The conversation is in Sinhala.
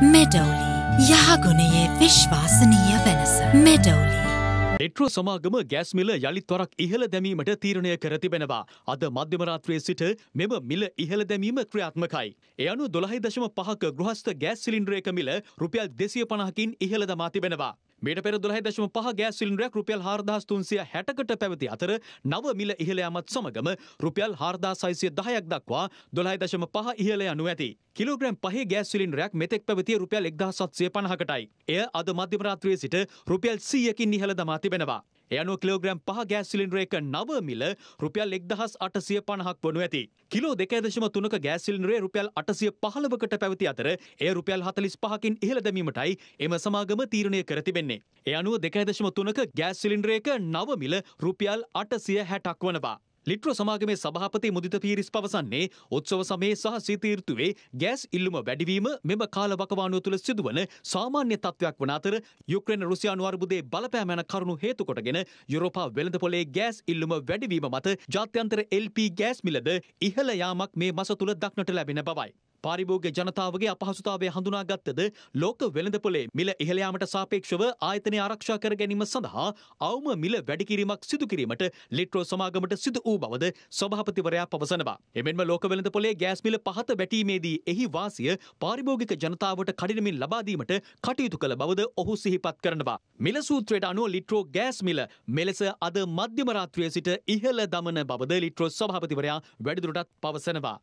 මෙඩවලි යහගුණයේ විශ්වාසනීය වෙනස මෙඩවලි ෙට්‍රෝ සමාගම ගෑස්මිල යළිත්වරක් ඉහළ දැමීමට තීරණය කර තිබෙනවා. අද මධ්‍යමරාත්‍රයේ සිට මෙම මිල ඉහළ දැමීම ක්‍රියාත්මකයි. එ අනු දොළහි දශම පහක ගෘහස්ත ගෑස් සිලින්ඩ්‍රයක මිල රුපියල් දෙසිය පණහකින් ඉහළ දමා තිබෙනවා. මේට පෙර 12.5 ගෑස් සිලින්ඩරයක් රුපියල් 4360කට පැවති අතර නව මිල ඉහළ යාමත් සමගම රුපියල් 4610ක් දක්වා 12.5 ඉහළ යනු ඇති. කිලෝග්‍රෑම් පහේ ගෑස් සිලින්ඩරයක් මෙතෙක් පැවතිය රුපියල් 1750කටයි. එය අද මධ්‍යම රාත්‍රියේ සිට රුපියල් 100කින් ඉහළ දමා තිබෙනවා. එයනුව කිලෝග්‍රෑම් පහ ගෑස් සිලින්ඩරයක නව මිල රුපියල් එක්දහස් අටසිය පණහක් වනු ඇති. කිලෝ දෙකදශම තුනක ගෑස් සිලින්ඩරේ රුපියල් අටසිය පහළවකට පැවති අතර එය රුපියල් හතලිස් පහකින් ඉහළ දැමීමටයි එම සමාගම තීරණය කර තිබෙන්නේ. එය අනුව දෙකදශම තුනක ගෑස් සිලින්ඩරයක නව මිල රුපියල් අටසිය හැටක් වනවා. ලිට්‍ර සමාගමේ සභාපති මුදිත පීරිස් පවසන්නේ උත්සව සමයේ සහ සීතීර්තුවේ ගෑස් ඉල්ලුම වැඩිවීම මෙම කාල වකවානුව තුළ සිදුවන සාමාන්‍ය තත්ත්වයක් වන අතර යුක්‍රේන රුසියානු අර්බුදයේ බලපෑම යන කරුණු හේතු කොටගෙන යුරෝපා වෙළඳපොලේ ගෑස් ඉල්ලුම වැඩිවීම මත ජාත්‍යන්තර LP ගෑස් මිලද ඉහළ යාමක් මේ මස තුළ දක්නට ලැබෙන බවයි. පාරිභෝගික ජනතාවගේ අපහසුතාවය හඳුනාගත්තද ලෝක වෙළඳපොලේ මිල ඉහළ යාමට සාපේක්ෂව ආයතනය ආරක්ෂා කර ගැනීම සඳහා අවම මිල වැඩි කිරීමක් සිදු කිරීමට ලිට්‍රෝ සමාගමට සිදු වූ බවද සභාපතිවරයා පවසනවා. එමෙන්ම ලෝක වෙළඳපොලේ ගෑස් මිල පහත වැටීමේදී එහි වාසිය පාරිභෝගික ජනතාවට කඩිනමින් ලබා දීමට කටයුතු කළ බවද ඔහු සිහිපත් කරනවා. මිල සූත්‍රයට අනුව ලිට්‍රෝ ගෑස් මිල මෙලෙස අද මධ්‍යම රාත්‍රියේ සිට ඉහළ දමන බවද ලිට්‍රෝ සභාපතිවරයා වැඩිදුරටත් පවසනවා.